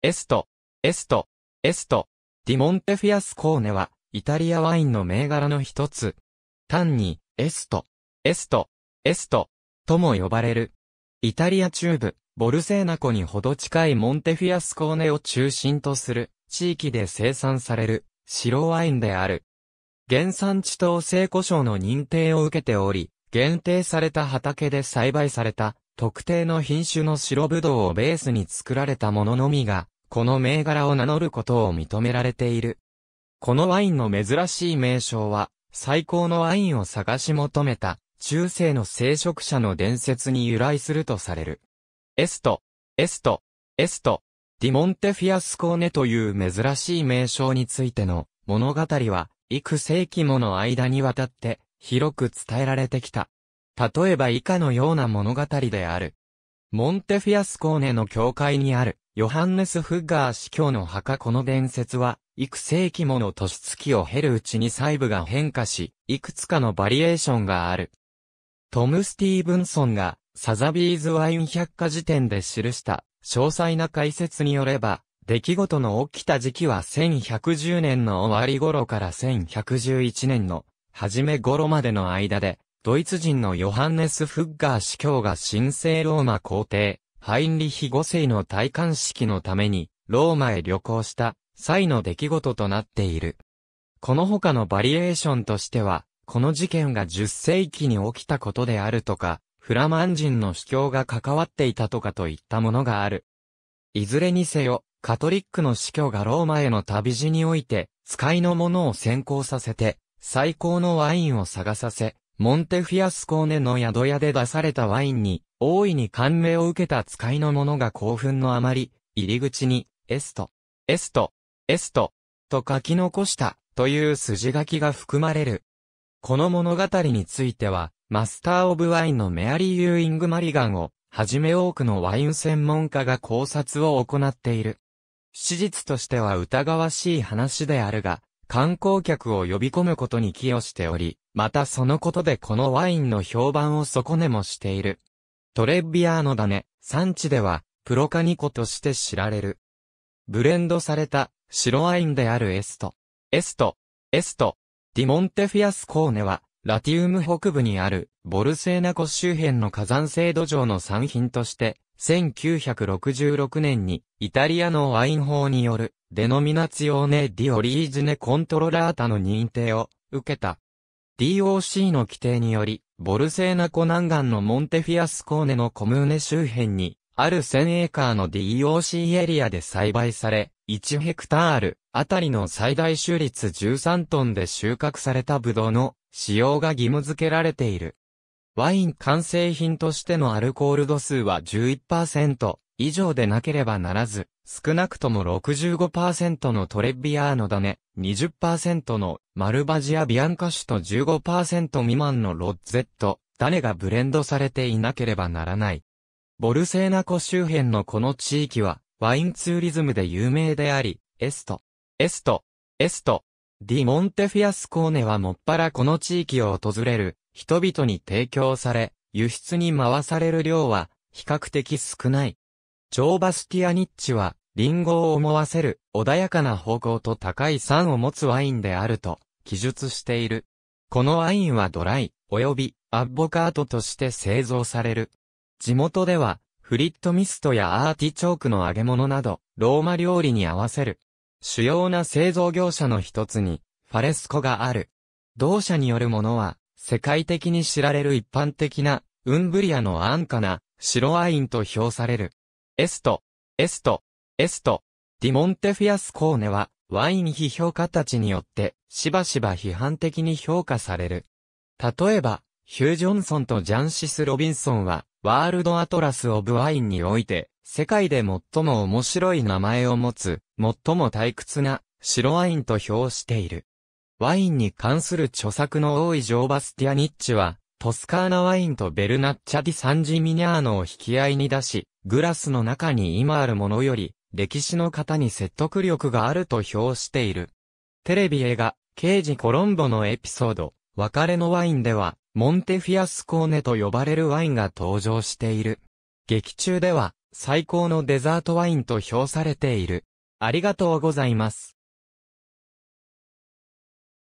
エスト、エスト、エスト、ディモンテフィアスコーネは、イタリアワインの銘柄の一つ。単に、エスト、エスト、エスト、とも呼ばれる。イタリア中部、ボルセーナ湖にほど近いモンテフィアスコーネを中心とする地域で生産される白ワインである。原産地等聖古省の認定を受けており、限定された畑で栽培された特定の品種の白ぶどうをベースに作られたもののみがこの銘柄を名乗ることを認められている。このワインの珍しい名称は、最高のワインを探し求めた、中世の聖職者の伝説に由来するとされる。エスト、エスト、エスト、ディモンテフィアスコーネという珍しい名称についての物語は、幾世紀もの間にわたって広く伝えられてきた。例えば以下のような物語である。モンテフィアスコーネの教会にあるヨハンネス・フッガー司教の墓この伝説は、幾世紀もの年月を経るうちに細部が変化し、いくつかのバリエーションがある。トム・スティーブンソンが、サザビーズ・ワイン百科辞典で記した、詳細な解説によれば、出来事の起きた時期は1110年の終わり頃から1111年の初め頃までの間で、ドイツ人のヨハンネス・フッガー司教が神聖ローマ皇帝、ハインリヒ5世の戴冠式のために、ローマへ旅行した際の出来事となっている。この他のバリエーションとしては、この事件が10世紀に起きたことであるとか、フラマン人の主教が関わっていたとかといったものがある。いずれにせよ、カトリックの司教がローマへの旅路において、使いのものを先行させて、最高のワインを探させ、モンテフィアスコーネの宿屋で出されたワインに、大いに感銘を受けた使いの者が興奮のあまり、入り口に、エスト、エスト、エスト、と書き残した、という筋書きが含まれる。この物語については、マスター・オブ・ワインのメアリー・ユーイング・マリガンを、はじめ多くのワイン専門家が考察を行っている。史実としては疑わしい話であるが、観光客を呼び込むことに寄与しており、またそのことでこのワインの評判を損ねもしている。トレッビアーノ種、産地では、プロカニコとして知られる。ブレンドされた、白ワインであるエスト。エスト、エスト、ディモンテフィアスコーネは、ラティウム北部にある、ボルセーナ湖周辺の火山性土壌の産品として、1966年に、イタリアのワイン法による、デノミナツヨーネ・ディオリージネ・コントロラータの認定を、受けた。DOC の規定により、ボルセーナ湖南岸のモンテフィアスコーネのコムーネ周辺に、ある1000エーカーの DOC エリアで栽培され、1ヘクタールあたりの最大収率13トンで収穫されたブドウの使用が義務付けられている。ワイン完成品としてのアルコール度数は11%、以上でなければならず、少なくとも65%のトレビアーノダネ、20%のマルバジアビアンカ種と15%未満のロッゼット、ダネがブレンドされていなければならない。ボルセーナ湖周辺のこの地域は、ワインツーリズムで有名であり、エスト、エスト、エスト、ディ・モンテフィアスコーネはもっぱらこの地域を訪れる人々に提供され、輸出に回される量は比較的少ない。ジョー・バスティアニッチは、リンゴを思わせる、穏やかな方向と高い酸を持つワインであると、記述している。このワインはドライ、及び、アッボカートとして製造される。地元では、フリットミストやアーティチョークの揚げ物など、ローマ料理に合わせる。主要な製造業者の一つに、ファレスコがある。同社によるものは、世界的に知られる一般的な、ウンブリアの安価な、白ワインと評される。エスト、エスト、エスト、ディモンテフィアスコーネは、ワイン批評家たちによって、しばしば批判的に評価される。例えば、ヒュー・ジョンソンとジャンシス・ロビンソンは、ワールド・アトラス・オブ・ワインにおいて、世界で最も面白い名前を持つ、最も退屈な、白ワインと評している。ワインに関する著作の多いジョー・バスティアニッチは、トスカーナワインとベルナッチャ・ディ・サンジ・ミニャーノを引き合いに出し、グラスの中に今あるものより、歴史の方に説得力があると評している。テレビ映画、刑事コロンボのエピソード、別れのワインでは、モンテフィアスコーネと呼ばれるワインが登場している。劇中では、最高のデザートワインと評されている。ありがとうございます。